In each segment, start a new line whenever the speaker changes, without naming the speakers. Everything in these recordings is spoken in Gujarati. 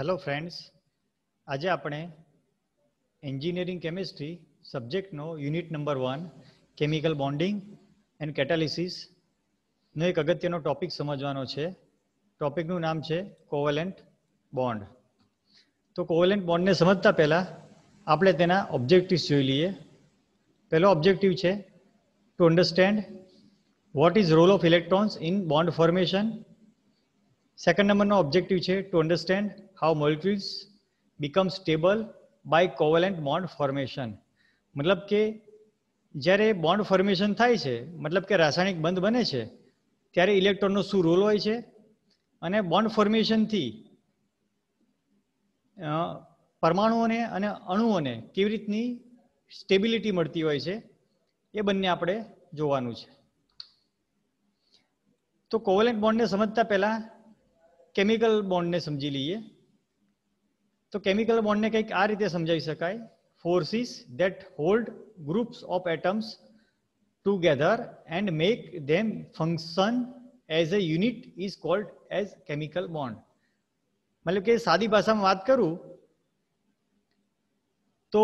હેલો ફ્રેન્ડ્સ આજે આપણે એન્જિનિયરિંગ કેમિસ્ટ્રી સબ્જેક્ટનો unit number one chemical bonding and કેટાલિસિસનો એક અગત્યનો ટોપિક સમજવાનો છે ટોપિકનું નામ છે કોવેલેન્ટ બોન્ડ તો કોવેલેન્ટ બોન્ડને સમજતા પહેલાં આપણે તેના ઓબ્જેક્ટિવ્સ જોઈ લઈએ પહેલો ઓબ્જેક્ટિવ છે to understand what is role of electrons in bond formation second નંબરનો ઓબ્જેક્ટિવ છે to understand how molecules become stable by covalent bond formation મતલબ કે જ્યારે બોન્ડ ફોર્મેશન થાય છે મતલબ કે રાસાયણિક બંધ બને છે ત્યારે ઇલેક્ટ્રોનનો શું રોલ હોય છે અને બોન્ડ ફોર્મેશનથી પરમાણુઓને અને અણુઓને કેવી રીતની સ્ટેબિલિટી મળતી હોય છે એ બંને આપણે જોવાનું છે તો કોવેલેન્ટ બોન્ડને સમજતા પહેલાં केमिकल बॉन्ड ने समझी लीए तो केमिकल बॉन्ड ने कई आ रीते समझ सकते forces that hold groups of atoms together and make them function as a unit is called as chemical bond मतलब के सादी भाषा में बात करू तो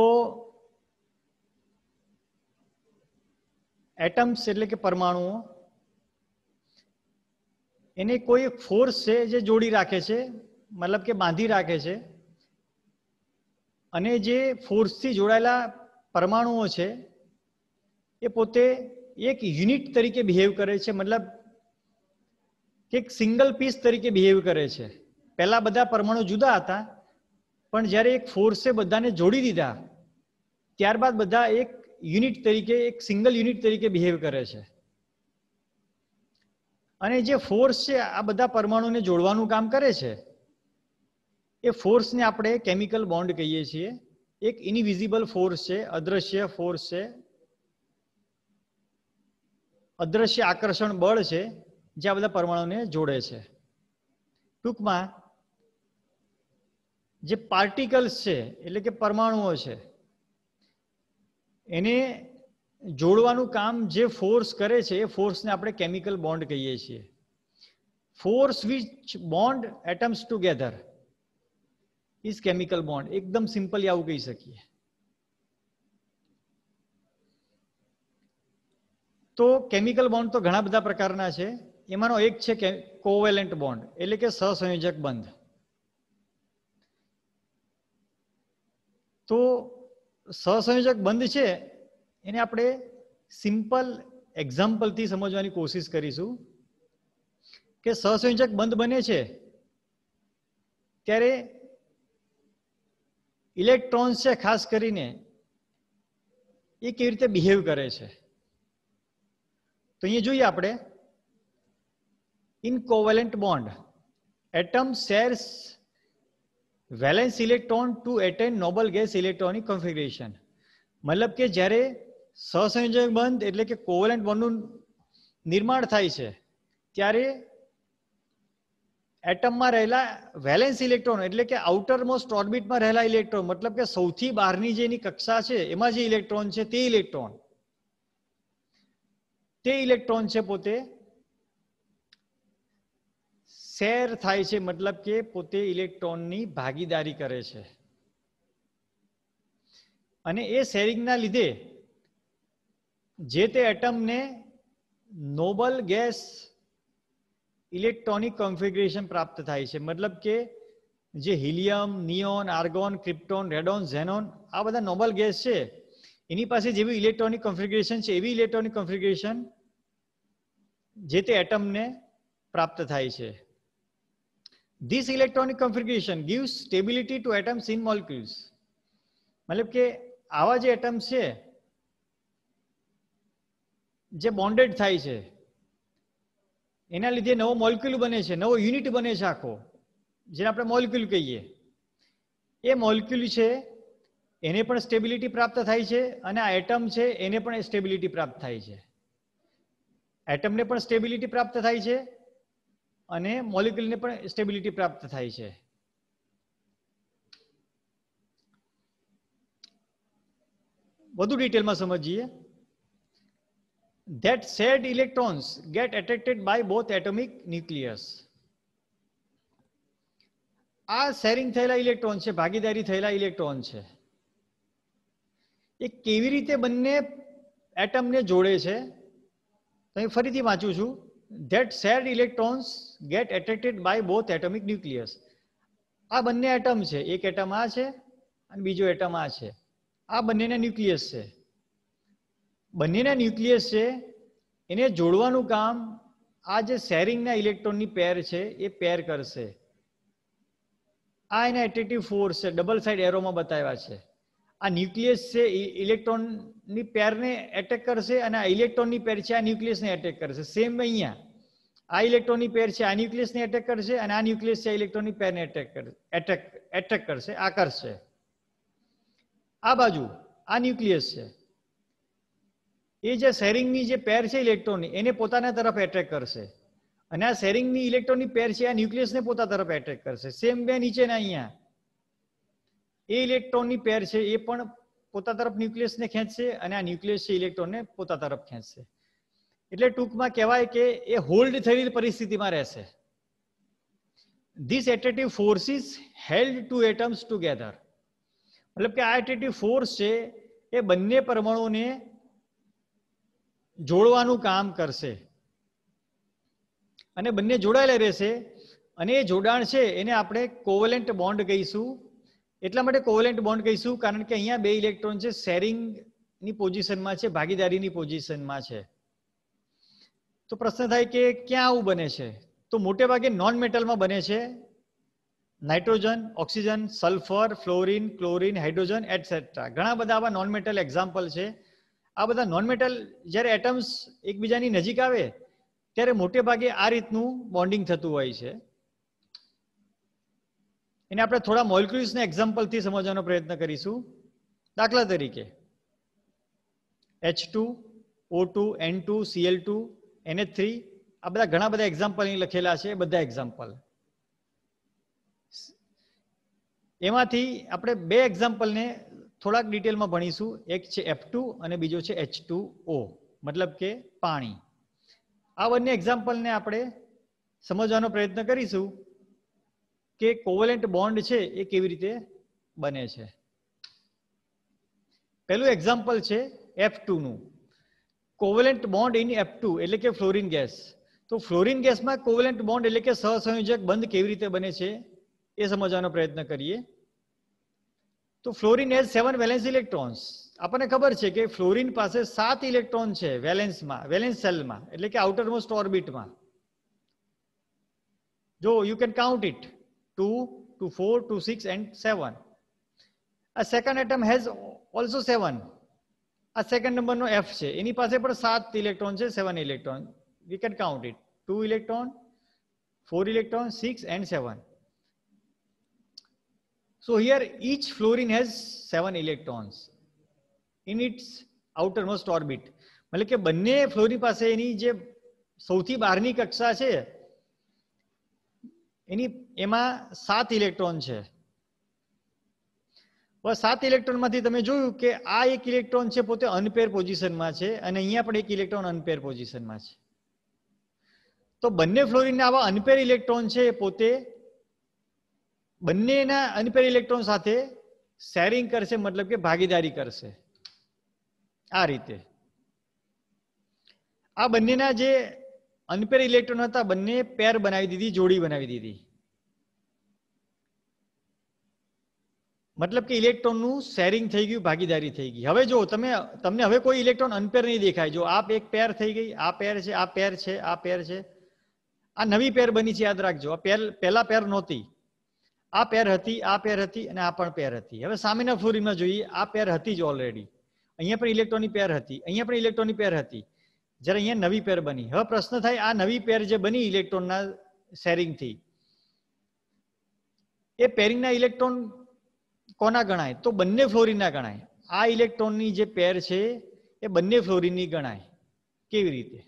एटम्स एट्ले परमाणुओं એને કોઈ એક ફોર્સ છે જે જોડી રાખે છે મતલબ કે બાંધી રાખે છે અને જે ફોર્સથી જોડાયેલા પરમાણુઓ છે એ પોતે એક યુનિટ તરીકે બિહેવ કરે છે મતલબ એક સિંગલ પીસ તરીકે બિહેવ કરે છે પહેલા બધા પરમાણુ જુદા હતા પણ જ્યારે એક ફોર્સે બધાને જોડી દીધા ત્યારબાદ બધા એક યુનિટ તરીકે એક સિંગલ યુનિટ તરીકે બિહેવ કરે છે અને જે ફોર્સ છે આ બધા પરમાણુને જોડવાનું કામ કરે છે એ ફોર્સને આપણે કેમિકલ બોન્ડ કહીએ છીએ એક ઇનવિઝિબલ ફોર્સ છે અદ્રશ્ય ફોર્સ છે અદ્રશ્ય આકર્ષણ બળ છે જે આ બધા પરમાણુને જોડે છે ટૂંકમાં જે પાર્ટિકલ્સ છે એટલે કે પરમાણુઓ છે એને જોડવાનું કામ જે ફોર્સ કરે છે એ ફોર્સને આપણે કેમિકલ બોન્ડ કહીએ છીએ force which bond atoms together is chemical bond એકદમ સિમ્પલી આવું કહી શકીએ તો કેમિકલ બોન્ડ તો ઘણા બધા પ્રકારના છે એમાંનો એક છે કે કોવેલેન્ટ બોન્ડ એટલે કે સહસંયોજક બંધ તો સહસંયોજક બંધ છે એને આપણે સિમ્પલ એક્ઝામ્પલથી સમજવાની કોશિશ કરીશું કે સહસંયોજક બંધ બને છે ત્યારે ઇલેક્ટ્રોન્સ છે ખાસ કરીને એ કેવી રીતે બિહેવ કરે છે તો અહીંયા જોઈએ આપણે in covalent bond atom shares valence electron to attain noble gas electronic configuration મતલબ કે જ્યારે સહસંયોજક બંધ એટલે કે કોવેલેન્ટ બોન્ડનું નિર્માણ થાય છે ત્યારે એટમમાં રહેલા વેલેન્સ ઇલેક્ટ્રોન એટલે કે આઉટર મોસ્ટ ઓર્બિટમાં રહેલા ઇલેક્ટ્રોન મતલબ કે સૌથી બહારની જેની કક્ષા છે એમાં જે ઇલેક્ટ્રોન છે તે ઇલેક્ટ્રોન તે ઇલેક્ટ્રોન છે પોતે શેર થાય છે મતલબ કે પોતે ઇલેક્ટ્રોનની ભાગીદારી કરે છે અને એ શેરિંગના લીધે જે તે એટમને નોબલ ગેસ ઇલેક્ટ્રોનિક કોન્ફિગરેશન પ્રાપ્ત થાય છે મતલબ કે જે helium neon argon krypton radon xenon આ બધા નોબલ ગેસ છે એની પાસે જેવી ઇલેક્ટ્રોનિક કોન્ફિગરેશન છે એવી ઇલેક્ટ્રોનિક કોન્ફિગરેશન જે તે એટમને પ્રાપ્ત થાય છે this electronic configuration gives stability to atoms in molecules મતલબ કે આવા જે એટમ્સ છે જે બોન્ડેડ થાય છે એના લીધે નવો મોલિક્યુલ બને છે નવો યુનિટ બને છે આખો જેને આપણે મોલિક્યુલ કહીએ એ મોલિક્યુલ છે એને પણ સ્ટેબિલિટી પ્રાપ્ત થાય છે અને આ એટમ છે એને પણ સ્ટેબિલિટી પ્રાપ્ત થાય છે એટમને પણ સ્ટેબિલિટી પ્રાપ્ત થાય છે અને મોલિક્યુલને પણ સ્ટેબિલિટી પ્રાપ્ત થાય છે વધુ ડિટેલમાં સમજીએ that said electrons get attracted by both atomic nucleus આ શેરિંગ થયેલા ઇલેક્ટ્રોન છે ભાગીદારી થયેલા ઇલેક્ટ્રોન છે એ કેવી રીતે બંને એટમને જોડે છે તો ફરીથી વાંચું છું that shared electrons get attracted by both atomic nucleus આ બંને એટમ છે એક એટમ આ છે અને બીજો એટમ આ છે આ બંનેના ન્યુક્લિયસ છે બંનેના ન્યુક્લિયસ છે એને જોડવાનું કામ આ જે શેરિંગના ઇલેક્ટ્રોનની પેર છે એ પેર કરશે આ એના એટેટિવ ફોર્સ છે ડબલ સાઇડ એરોમાં બતાવ્યા છે આ ન્યુક્લિયસ છે ઇલેક્ટ્રોનની પેરને એટેક કરશે અને આ ઇલેક્ટ્રોનની પેર છે આ ન્યુક્લિયસને એટેક કરશે સેમ અહીંયા આ ઇલેક્ટ્રોનની પેર છે આ ન્યુક્લિયસને એટેક કરશે અને આ ન્યુક્લિયસ છે ઇલેક્ટ્રોનની પેરને એટેક એટેક એટેક કરશે આ કરશે આ બાજુ આ ન્યુક્લિયસ છે એ જે શેરિંગની જે પેર છે ઇલેક્ટ્રોનની એને પોતાના તરફ એટ્રેક કરશે અને આ શેરિંગની ઇલેક્ટ્રોનની પેર છે આ ન્યુક્લિયસને પોતા તરફ એટ્રેક કરશે સેમ બે નીચે ને અહીંયા એ ઇલેક્ટ્રોનની પેર છે એ પણ પોતા તરફ ન્યુક્લિયસને ખેંચશે અને આ ન્યુક્લિયસ છે ઇલેક્ટ્રોનને પોતા તરફ ખેંચશે એટલે ટૂંકમાં કહેવાય કે એ હોલ્ડ થયેલી પરિસ્થિતિમાં રહેશે this attractive forces held two atoms together મતલબ કે આ એટ્રેટિવ ફોર્સ છે એ બંને પરમાણુને જોડવાનું કામ કરશે અને બંને જોડાયેલા રહેશે અને એ જોડાણ છે એને આપણે કોવલેન્ટ બોન્ડ કહીશું એટલા માટે કોવેલેન્ટ બોન્ડ કહીશું કારણ કે અહીંયા બે ઇલેક્ટ્રોન છે શેરિંગની પોઝિશનમાં છે ભાગીદારીની પોઝિશનમાં છે તો પ્રશ્ન થાય કે ક્યાં આવું બને છે તો મોટે ભાગે નોન મેટલમાં બને છે nitrogen oxygen sulphur fluorine chlorine hydrogen etcetera ઘણા બધા આવા નોન મેટલ એક્ઝામ્પલ છે આ બધા નોન મેટલ જ્યારે એટમ્સ એકબીજાની નજીક આવે ત્યારે મોટે ભાગે આ રીતનું બોન્ડિંગ થતું હોય છે એને આપણે થોડા મોલિક્યુલ્સના એક્ઝામ્પલથી સમજવાનો પ્રયત્ન કરીશું દાખલા તરીકે H two O two N two CL two NH three આ બધા ઘણા બધા એક્ઝામ્પલ લખેલા છે બધા એક્ઝામ્પલ એમાંથી આપણે બે એક્ઝામ્પલને થોડાક ડિટેલમાં ભણીશું એક છે એફ અને બીજો છે એચ મતલબ કે પાણી આ બંને એક્ઝામ્પલને આપણે સમજવાનો પ્રયત્ન કરીશું કે કોવેલેન્ટ બોન્ડ છે એ કેવી રીતે બને છે પહેલું એક્ઝામ્પલ છે એફ નું covalent bond in F two એટલે કે ફ્લોરિન ગેસ તો ફ્લોરિન ગેસમાં કોવલેન્ટ બોન્ડ એટલે કે સહસંયોજક બંધ કેવી રીતે બને છે એ સમજવાનો પ્રયત્ન કરીએ તો fluorine has seven valence electrons આપણને ખબર છે કે ફ્લોરિન પાસે સાત ઇલેક્ટ્રોન છે વેલેન્સમાં વેલેન્સ સેલમાં એટલે કે મોસ્ટ ઓર્બિટમાં જો you can count it two two four two six and seven આ second atom has also seven આ સેકન્ડ નંબરનો એફ છે એની પાસે પણ સાત ઇલેક્ટ્રોન છે seven electron we can count it two electron four electron six and seven So here each fluorine has seven electrons in its outermost orbit. મતલબ કે બંને ફ્લોરી પાસે એની જે સૌથી બહારની કક્ષા છે એની એમાં સાત ઇલેક્ટ્રોન છે બસ સાત ઇલેક્ટ્રોનમાંથી તમે જોયું કે આ એક ઇલેક્ટ્રોન છે પોતે અનપેર પોઝિશનમાં છે અને અહીંયા પણ એક ઇલેક્ટ્રોન અનપેર પોઝિશનમાં છે તો બંને ફ્લોરિનના આવા અનપેર ઇલેક્ટ્રોન છે એ પોતે બંનેના અનપેર ઇલેક્ટ્રોન સાથે શેરિંગ કરશે મતલબ કે ભાગીદારી કરશે આ રીતે આ બંનેના જે અનપેર ઇલેક્ટ્રોન હતા બંને પેર બનાવી દીધી જોડી બનાવી દીધી મતલબ કે ઇલેક્ટ્રોનનું શેરિંગ થઈ ગયું ભાગીદારી થઈ ગઈ હવે જો તમે તમને હવે કોઈ ઇલેક્ટ્રોન અનપેર નહીં દેખાય જો આ એક પેર થઈ ગઈ આ પેર છે આ પેર છે આ પેર છે આ નવી પેર બની છે યાદ રાખજો આ પેર પહેલા પેર નહોતી આ પેર હતી આ પેર હતી અને આ પણ પેર હતી હવે સામેના ફ્લોરિનમાં જોઈએ આ પેર હતી જ ઓલરેડી અહીંયા પણ ઇલેક્ટ્રોનની પેર હતી અહીંયા પણ ઇલેક્ટ્રોનની પેર હતી જ્યારે અહીંયા નવી પેર બની હવે પ્રશ્ન થાય આ નવી પેર જે બની ઇલેક્ટ્રોનના શેરિંગથી એ પેરિંગના ઇલેક્ટ્રોન કોના ગણાય તો બંને ફ્લોરિનના ગણાય આ ઇલેક્ટ્રોનની જે પેર છે એ બંને ફ્લોરિનની ગણાય કેવી રીતે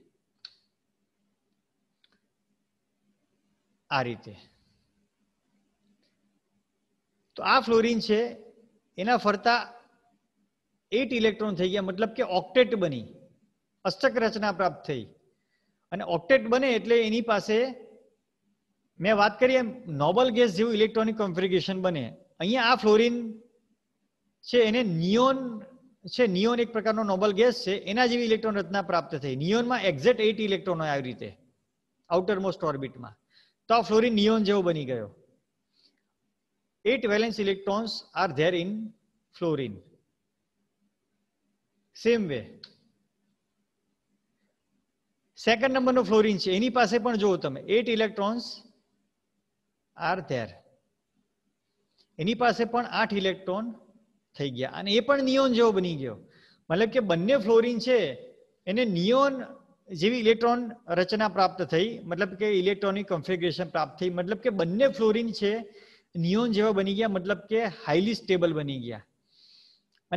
આ રીતે તો આ ફ્લોરિન છે એના ફરતા એટ ઇલેક્ટ્રોન થઈ ગયા મતલબ કે ઓક્ટેટ બની અષ્ટક રચના પ્રાપ્ત થઈ અને ઓક્ટેટ બને એટલે એની પાસે મેં વાત કરી એમ નોબલ ગેસ જેવું ઇલેક્ટ્રોનિક કોન્ફિગરેશન બને અહીંયા આ ફ્લોરિન છે એને નિયોન છે નિયોન એક પ્રકારનો નોબલ ગેસ છે એના જેવી ઇલેક્ટ્રોન રચના પ્રાપ્ત થઈ નિયોનમાં એક્ઝેક્ટ એટ ઇલેક્ટ્રોન હોય આવી રીતે આઉટર મોસ્ટ ઓર્બિટમાં તો આ ફ્લોરિન નિયોન જેવો બની ગયો eight valence electrons are there in fluorine. Same way second નંબરનો ફ્લોરિન છે એની પાસે પણ જુઓ તમે એટ ઇલેક્ટ્રોન્સ આર ધેર એની પાસે પણ આઠ ઇલેક્ટ્રોન થઈ ગયા અને એ પણ નિયોન જેવો બની ગયો મતલબ કે બંને ફ્લોરિન છે એને નિયોન જેવી ઇલેક્ટ્રોન રચના પ્રાપ્ત થઈ મતલબ કે ઇલેક્ટ્રોનિક કન્ફિગ્રેશન પ્રાપ્ત થઈ મતલબ કે બંને ફ્લોરિન છે નિયોન જેવા બની ગયા મતલબ કે હાઈલી સ્ટેબલ બની ગયા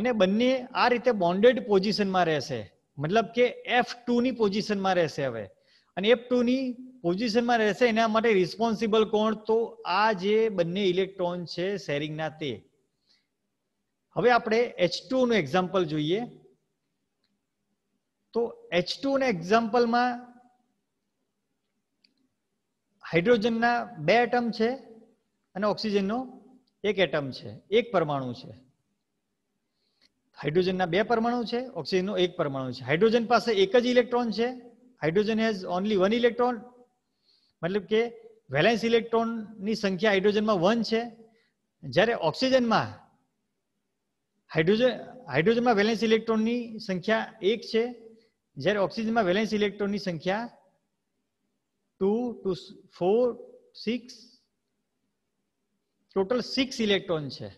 અને બંને આ રીતે બોન્ડેડ પોઝિશનમાં રહેશે મતલબ કે એફ ની પોઝિશનમાં રહેશે હવે અને એફ ની પોઝિશનમાં રહેશે એના માટે રિસ્પોન્સિબલ કોણ તો આ જે બંને ઇલેક્ટ્રોન છે શેરિંગના તે હવે આપણે એચ નું એક્ઝામ્પલ જોઈએ તો એચ ટુ ના એક્ઝામ્પલમાં હાઇડ્રોજનના બે એટમ છે અને ઓક્સિજનનો એક એટમ છે એક પરમાણુ છે હાઇડ્રોજનના બે પરમાણુ છે ઓક્સિજનનો એક પરમાણુ છે હાઇડ્રોજન પાસે એક જ ઇલેક્ટ્રોન છે hydrogen has only one electron મતલબ કે વેલેન્સ ઇલેક્ટ્રોનની સંખ્યા હાઇડ્રોજનમાં વન છે જ્યારે ઓક્સિજનમાં હાઇડ્રોજન હાઇડ્રોજનમાં વેલેન્સ ઇલેક્ટ્રોનની સંખ્યા એક છે જ્યારે ઓક્સિજનમાં વેલેન્સ ઇલેક્ટ્રોનની સંખ્યા two two four six total six electron છે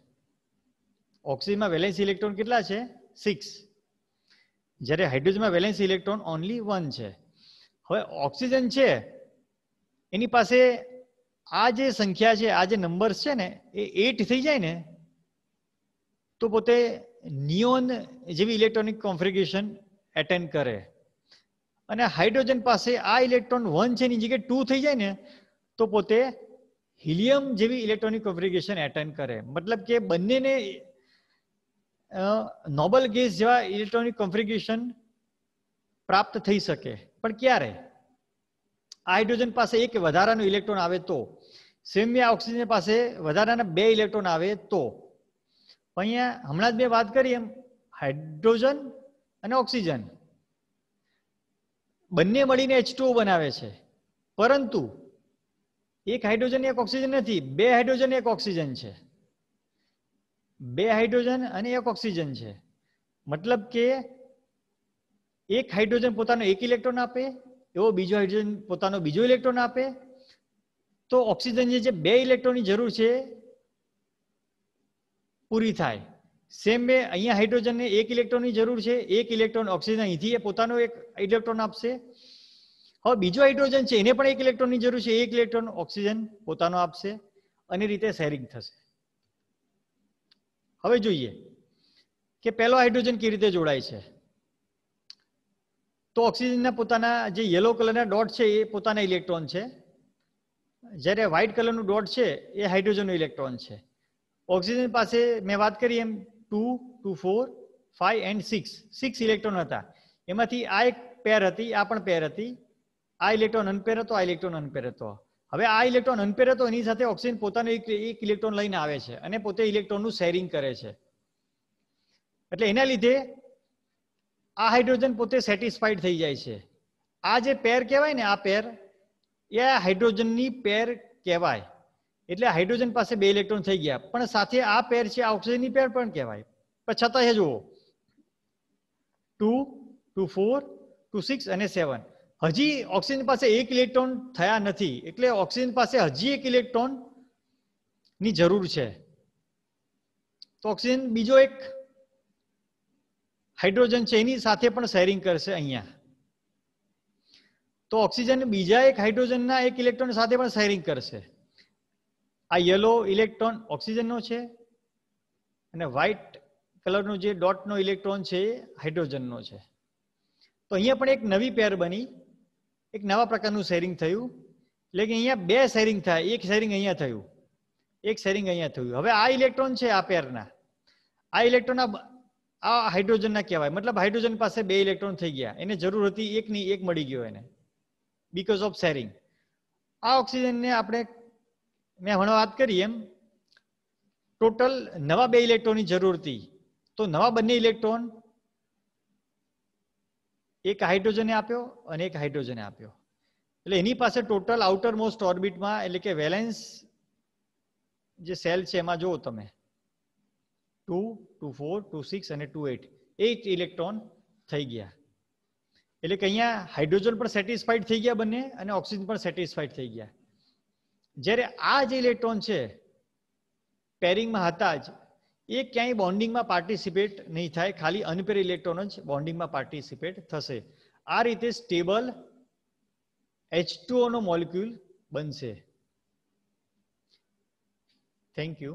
ઓક્સિજનમાં વેલેન્સ ઇલેક્ટ્રોન કેટલા છે સિક્સ જ્યારે હાઇડ્રોજનમાં વેલેન્સ ઇલેક્ટ્રોન ઓનલી વન છે હવે ઓક્સિજન છે એની પાસે આ જે સંખ્યા છે આ જે નંબર્સ છે ને એ એટ થઈ જાય ને તો પોતે નિયોન જેવી ઇલેક્ટ્રોનિક કોન્ફિગરેશન એટેન્ડ કરે અને હાઇડ્રોજન પાસે આ ઇલેક્ટ્રોન વન છે એની જગ્યાએ ટુ થઈ જાય ને તો પોતે હિલિયમ જેવી ઇલેક્ટ્રોનિક કોન્ફિગરેશન એટેન કરે મતલબ કે બંનેને નોબલ ગેસ જેવા ઇલેક્ટ્રોનિક કોન્ફિગરેશન પ્રાપ્ત થઈ શકે પણ ક્યારે હાઇડ્રોજન પાસે એક વધારાનું ઇલેક્ટ્રોન આવે તો સેમિયા ઓક્સિજન પાસે વધારાના બે ઇલેક્ટ્રોન આવે તો અહીંયા હમણાં જ મેં વાત કરી એમ હાઇડ્રોજન અને ઓક્સિજન બંને મળીને એચ બનાવે છે પરંતુ એક હાઇડ્રોજન એક ઓક્સિજન નથી બે હાઇડ્રોજન એક ઓક્સિજન છે બે હાઇડ્રોજન અને એક ઓક્સિજન છે મતલબ કે એક હાઇડ્રોજન પોતાનો એક ઇલેક્ટ્રોન આપે એવો બીજો હાઇડ્રોજન પોતાનો બીજો ઇલેક્ટ્રોન આપે તો ઓક્સિજનની જે બે ઇલેક્ટ્રોનની જરૂર છે પૂરી થાય સેમ વે અહીંયા હાઇડ્રોજનને એક ઇલેક્ટ્રોનની જરૂર છે એક ઇલેક્ટ્રોન ઓક્સિજન અહીંથી એ પોતાનો એક ઇલેક્ટ્રોન આપશે હવે બીજો હાઇડ્રોજન છે એને પણ એક ઇલેક્ટ્રોનની જરૂર છે એક ઇલેક્ટ્રોન ઓક્સિજન પોતાનો આપશે અને રીતે શેરિંગ થશે હવે જોઈએ કે પહેલો હાઇડ્રોજન કેવી રીતે જોડાય છે તો ઓક્સિજનના પોતાના જે યલો કલરના ડોટ છે એ પોતાના ઇલેક્ટ્રોન છે જ્યારે વ્હાઇટ કલરનું ડોટ છે એ હાઇડ્રોજનનું ઇલેક્ટ્રોન છે ઓક્સિજન પાસે મેં વાત કરી એમ two two four five and six six electron હતા એમાંથી આ એક પેર હતી આ પણ પેર હતી આ ઇલેક્ટ્રોન અનપેર હતો આ ઇલેક્ટ્રોન અનપેર હતો હવે આ ઇલેક્ટ્રોન અનપેર હતો એની સાથે ઓક્સિજન પોતાનો એક ઇલેક્ટ્રોન લઈને આવે છે અને પોતે ઇલેક્ટ્રોનનું શેરિંગ કરે છે એટલે એના લીધે આ હાઇડ્રોજન પોતે સેટિસ્ફાઈડ થઈ જાય છે આ જે પેર કહેવાય ને આ પેર એ હાઇડ્રોજનની પેર કહેવાય એટલે હાઇડ્રોજન પાસે બે ઇલેક્ટ્રોન થઈ ગયા પણ સાથે આ પેર છે આ ઓક્સિજનની પેર પણ કહેવાય પણ છતાં એ જુઓ two two four two six અને સેવન હજી ઓક્સિજન પાસે એક ઇલેક્ટ્રોન થયા નથી એટલે ઓક્સિજન પાસે હજી એક ઇલેક્ટ્રોન ની જરૂર છે તો ઓક્સિજન બીજો એક હાઇડ્રોજન છે એની સાથે પણ શેરિંગ કરશે અહીંયા તો ઓક્સિજન બીજા એક હાઇડ્રોજનના એક ઇલેક્ટ્રોન સાથે પણ શેરિંગ કરશે આ યલો ઇલેક્ટ્રોન ઓક્સિજનનો છે અને વ્હાઇટ કલરનો જે ડોટનો ઇલેક્ટ્રોન છે એ હાઇડ્રોજનનો છે તો અહીંયા પણ એક નવી પેર બની એક નવા પ્રકારનું શેરિંગ થયું એટલે કે અહીંયા બે શેરિંગ થાય એક શેરિંગ અહીંયા થયું એક શેરિંગ અહીંયા થયું હવે આ ઇલેક્ટ્રોન છે આ પેરના આ ઇલેક્ટ્રોન આ હાઇડ્રોજનના કહેવાય મતલબ હાઇડ્રોજન પાસે બે ઇલેક્ટ્રોન થઈ ગયા એને જરૂર હતી એક નહીં એક મળી ગયો એને બીકોઝ ઓફ શેરિંગ આ ઓક્સિજનને આપણે મેં હમણાં વાત કરી એમ ટોટલ નવા બે ઇલેક્ટ્રોનની જરૂર હતી તો નવા બંને ઇલેક્ટ્રોન એક હાઇડ્રોજને આપ્યો અનેક હાઇડ્રોજને આપ્યો એટલે એની પાસે ટોટલ આઉટર મોસ્ટ ઓર્બિટમાં એટલે કે વેલેન્સ જે સેલ છે એમાં જોઓ તમે 2 2 4 2 6 અને 2 8 8 ઇલેક્ટ્રોન થઈ ગયા એટલે કે અહીંયા હાઇડ્રોજન પર સેટિસ્ફાઈડ થઈ ગયા બને અને ઓક્સિજન પર સેટિસ્ફાઈડ થઈ ગયા જ્યારે આ જે ઇલેક્ટ્રોન છે પેરિંગ માં હતા જ એ ક્યાંય બોન્ડિંગમાં પાર્ટિસિપેટ નહીં થાય ખાલી અનપેર ઇલેક્ટ્રોન જ બોન્ડિંગમાં પાર્ટિસિપેટ થશે આ રીતે સ્ટેબલ એચ નો મોલિક્યુલ બનશે થેન્ક યુ